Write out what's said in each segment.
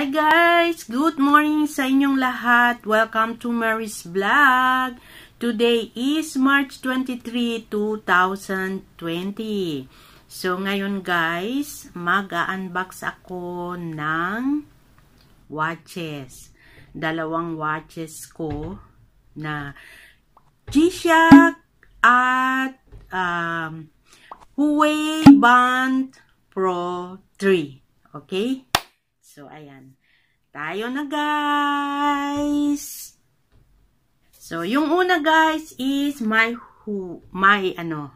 Hi guys! Good morning sa inyong lahat! Welcome to Mary's Vlog! Today is March 23, 2020. So ngayon guys, mag-unbox ako ng watches. Dalawang watches ko na G-Shock at um, Huawei Band Pro 3. Okay? So, ayan. Tayo na, guys! So, yung una, guys, is my, who, my, ano,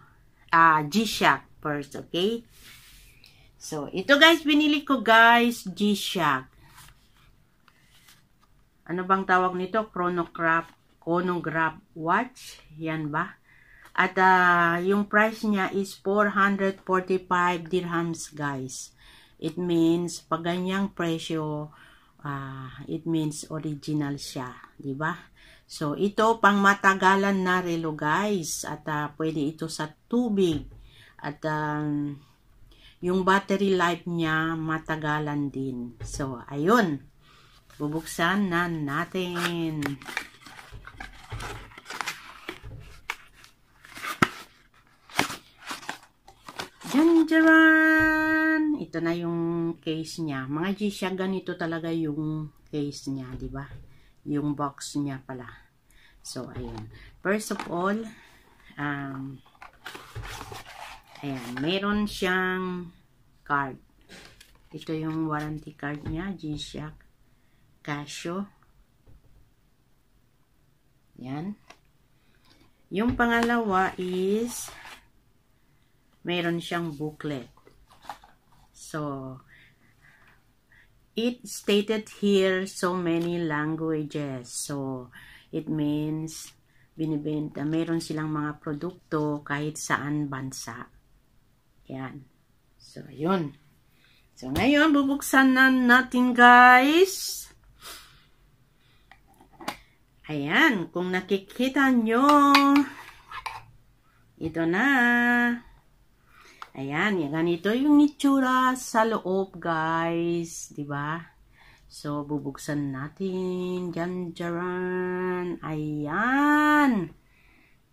uh, G-Shock first, okay? So, ito, guys, binili ko, guys, G-Shock. Ano bang tawag nito? Chronograph, chronograph watch? Yan ba? At, uh, yung price niya is 445 dirhams, guys. It means, pag ganyang presyo, uh, it means original siya. 'di ba? So, ito pang matagalan na relo guys. At uh, pwede ito sa tubig. At um, yung battery life niya matagalan din. So, ayun. Bubuksan na natin. Janjaran! ito na yung case niya. Mga G siya, ganito talaga yung case niya, di ba? Yung box niya pala. So, ayan. First of all, um, ayan, meron siyang card. Ito yung warranty card niya, G-Shock Casio. Yan. Yung pangalawa is meron siyang booklet. So, it stated here so many languages. So, it means binibenta. Meron silang mga produkto kahit saan bansa. Yan. So, yun. So, ngayon, bubuksan na natin, guys. Ayan. Kung nakikita nyo, ito na. Ayan, ganito yung itsura sa loob, guys. ba? Diba? So, bubuksan natin. Diyan, dyan. Ayan.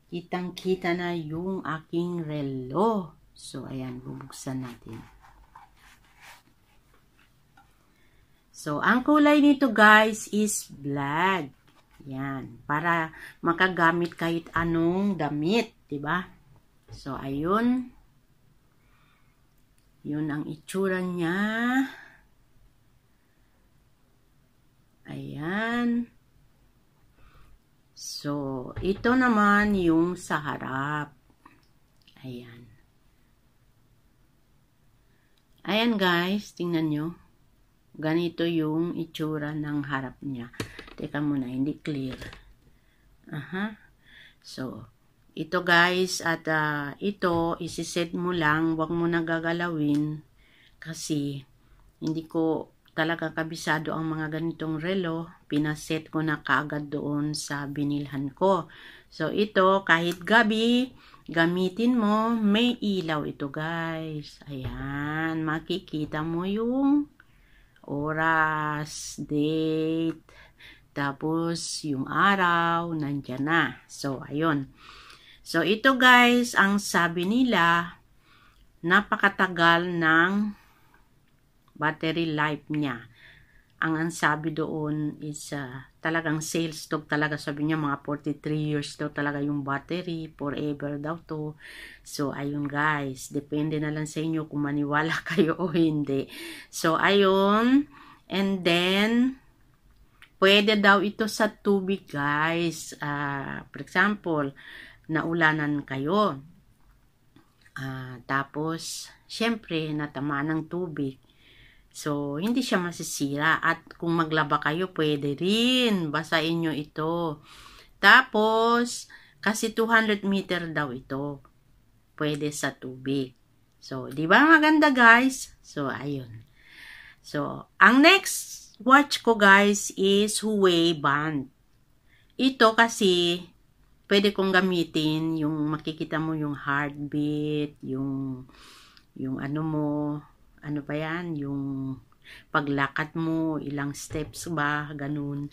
Kitang-kita na yung aking relo. So, ayan, bubuksan natin. So, ang kulay nito, guys, is black. Yan, para makagamit kahit anong damit, 'di ba? So, ayun. Yun ang itsura niya. Ayan. So, ito naman yung sa harap. Ayan. Ayan guys, tingnan nyo. Ganito yung itsura ng harap niya. Teka muna, hindi clear. Aha. So, ito guys, at uh, ito, isiset mo lang, wag mo nagagalawin kasi hindi ko talaga kabisado ang mga ganitong relo. Pinaset ko na kaagad doon sa binilhan ko. So ito, kahit gabi, gamitin mo, may ilaw ito guys. Ayan, makikita mo yung oras, date, tapos yung araw, nandyan na. So, ayun. So, ito guys, ang sabi nila, napakatagal ng battery life niya. Ang ang sabi doon is uh, talagang sales dog talaga sabi niya mga 43 years daw talaga yung battery forever daw to. So ayun guys, depende na lang sa inyo kung maniwala kayo o hindi. So ayun and then pwede daw ito sa tubig guys. Uh, for example, naulanan kayo. Uh, tapos, syempre, natama ng tubig. So, hindi siya masisira. At kung maglaba kayo, pwede rin. Basain nyo ito. Tapos, kasi 200 meter daw ito. Pwede sa tubig. So, di ba maganda guys? So, ayun. So, ang next watch ko guys is Huawei Band. Ito kasi pwede kong gamitin yung makikita mo yung heartbeat, yung yung ano mo, ano ba yan, yung paglakad mo, ilang steps ba, ganun.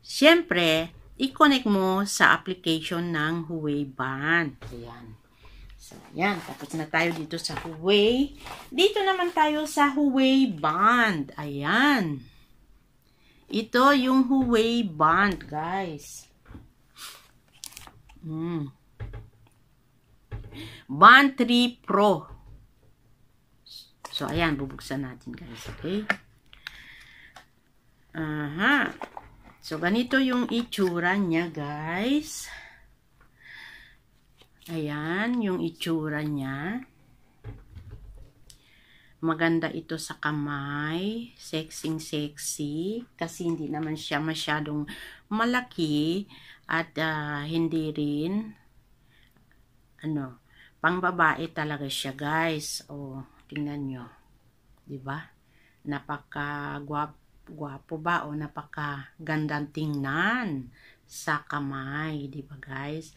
Siyempre, i-connect mo sa application ng Huawei Band. Ayan. So, ayan. Tapos na tayo dito sa Huawei. Dito naman tayo sa Huawei Band. Ayan. Ito yung Huawei Band, guys. Mm. Band 3 Pro. So, ayan, bubuksan natin guys. Okay? Aha. So, ganito yung itsura niya guys. Ayan, yung itsura niya. Maganda ito sa kamay. Sexing sexy. Kasi hindi naman siya masyadong malaki at uh, hindi rin ano, pang babae talaga siya guys. O, tingnan nyo. ba Napaka guwap, guwapo ba o napaka gandang tingnan sa kamay. di ba guys?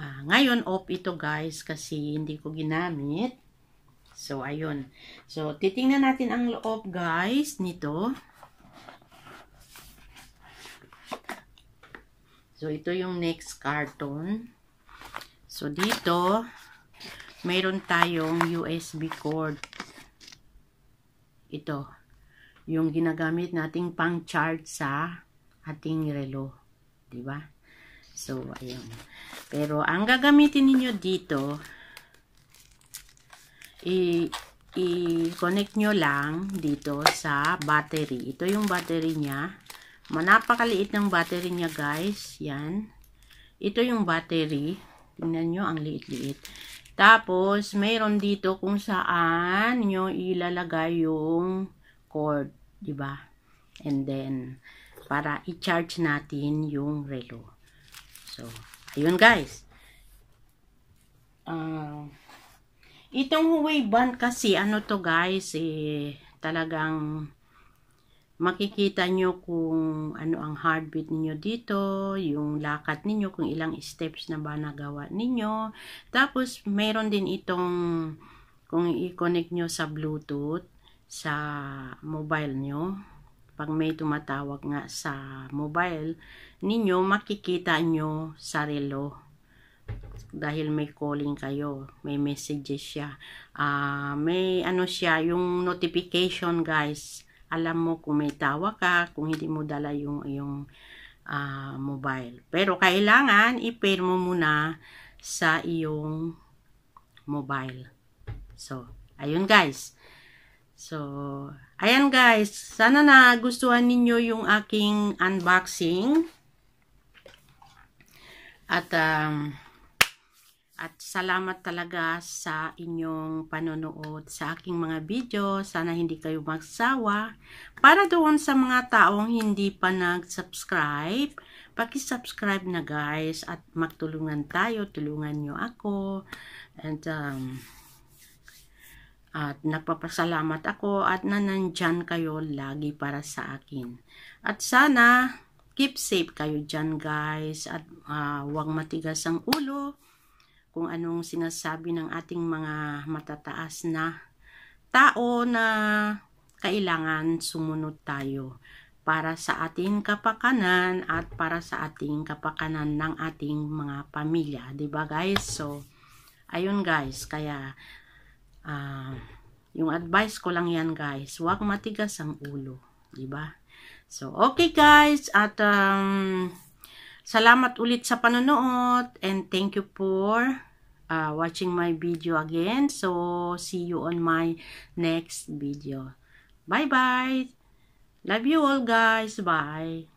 Uh, ngayon off ito guys kasi hindi ko ginamit. So, ayun. So, titingnan natin ang loob guys nito. So, ito yung next carton. So, dito, mayroon tayong USB cord. Ito. Yung ginagamit nating pang-charge sa ating relo. ba? Diba? So, ayun. Pero, ang gagamitin ninyo dito, i-connect nyo lang dito sa battery. Ito yung battery niya. Napakaliit ng battery niya guys. Yan. Ito yung battery. Tingnan nyo, ang liit-liit. Tapos, mayroon dito kung saan nyo ilalagay yung cord. ba? Diba? And then, para i-charge natin yung relo. So, ayun guys. Uh, itong Huawei band kasi, ano to guys, eh, talagang makikita nyo kung ano ang heartbeat ninyo dito, yung lakad ninyo, kung ilang steps na ba nagawa ninyo. Tapos, mayroon din itong, kung i-connect nyo sa Bluetooth, sa mobile nyo, pag may tumatawag nga sa mobile ninyo, makikita nyo relo. dahil may calling kayo, may messages siya. Uh, may ano siya, yung notification guys, alam mo kung may tawa ka, kung hindi mo dala yung, yung uh, mobile. Pero kailangan i-pair mo muna sa iyong mobile. So, ayun guys. So, ayan guys. Sana na gustuhan ninyo yung aking unboxing. At um, at salamat talaga sa inyong panonood sa aking mga video. Sana hindi kayo magsawa. Para doon sa mga taong hindi pa nag-subscribe, paki-subscribe na guys at magtulungan tayo, tulungan niyo ako. And um, at nagpapasalamat ako at nanandyan kayo lagi para sa akin. At sana keep safe kayo diyan guys at uh, ah, wag matigas ang ulo kung anong sinasabi ng ating mga matataas na tao na kailangan sumunod tayo para sa ating kapakanan at para sa ating kapakanan ng ating mga pamilya, 'di ba guys? So ayun guys, kaya uh, yung advice ko lang yan guys, huwag matigas ang ulo, 'di ba? So okay guys, at um Salamat ulit sa panonood and thank you for uh, watching my video again. So, see you on my next video. Bye-bye! Love you all guys! Bye!